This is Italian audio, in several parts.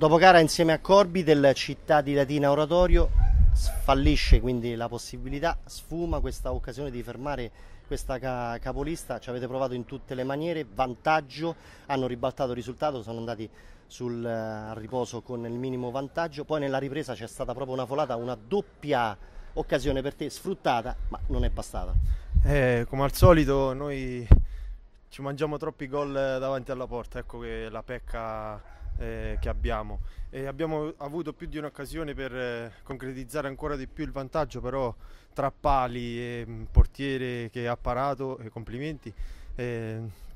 Dopo gara insieme a Corbi del Città di Latina Oratorio fallisce quindi la possibilità, sfuma questa occasione di fermare questa ca capolista, ci avete provato in tutte le maniere, vantaggio, hanno ribaltato il risultato, sono andati sul uh, riposo con il minimo vantaggio, poi nella ripresa c'è stata proprio una folata, una doppia occasione per te sfruttata, ma non è bastata. Eh, come al solito noi ci mangiamo troppi gol davanti alla porta, ecco che la pecca eh, che abbiamo. E abbiamo avuto più di un'occasione per eh, concretizzare ancora di più il vantaggio, però tra pali e m, mm, portiere che ha parato, eh, complimenti,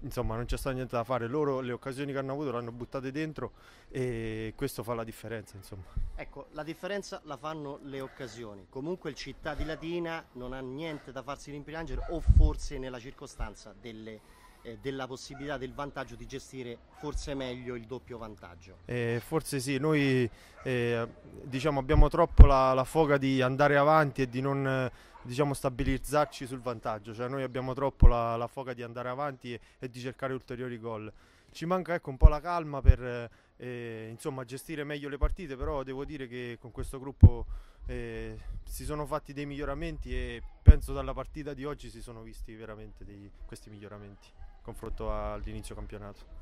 insomma non c'è stato niente da fare. Loro le occasioni che hanno avuto le hanno buttate dentro e questo fa la differenza. Insomma. Ecco, la differenza la fanno le occasioni. Comunque il città di Latina non ha niente da farsi rimpiangere o forse nella circostanza delle occasioni. Eh, della possibilità del vantaggio di gestire forse meglio il doppio vantaggio. Eh, forse sì, noi eh, diciamo, abbiamo troppo la, la, foga di andare avanti e di non eh, diciamo, stabilizzarci sul vantaggio, cioè noi abbiamo troppo la, la foga di andare avanti e, e di cercare ulteriori gol ci manca ecco, un po' la calma per eh, insomma, gestire meglio le partite, però devo dire che con questo gruppo eh, si sono fatti dei miglioramenti e penso dalla partita di oggi si sono visti veramente dei, questi miglioramenti confronto all'inizio campionato.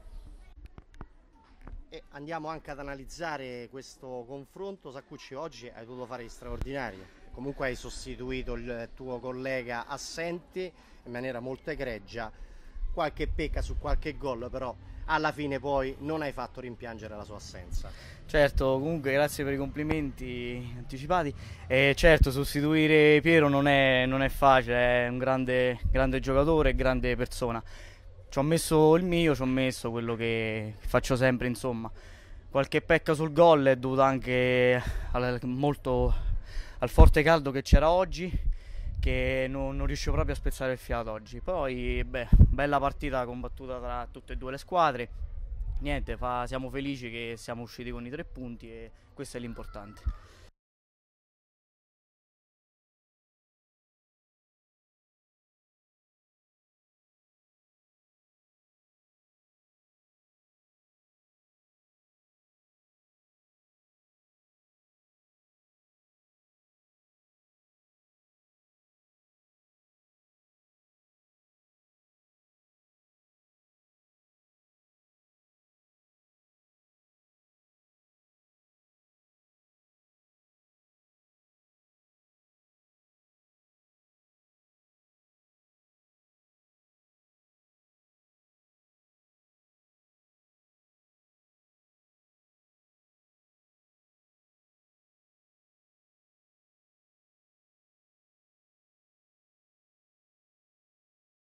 E andiamo anche ad analizzare questo confronto. Saccucci, oggi hai dovuto fare gli straordinari. Comunque hai sostituito il tuo collega assente in maniera molto egregia. Qualche pecca su qualche gol, però alla fine poi non hai fatto rimpiangere la sua assenza. Certo, comunque grazie per i complimenti anticipati. E certo, sostituire Piero non è, non è facile, è un grande, grande giocatore e grande persona. Ci ho messo il mio, ci ho messo quello che faccio sempre, insomma. Qualche pecca sul gol è dovuta anche al, molto al forte caldo che c'era oggi, che non, non, riuscivo proprio a spezzare il fiato oggi. Poi, beh, bella partita combattuta tra tutte e due le squadre. Niente, fa, siamo felici che siamo usciti con i tre punti e questo è l'importante.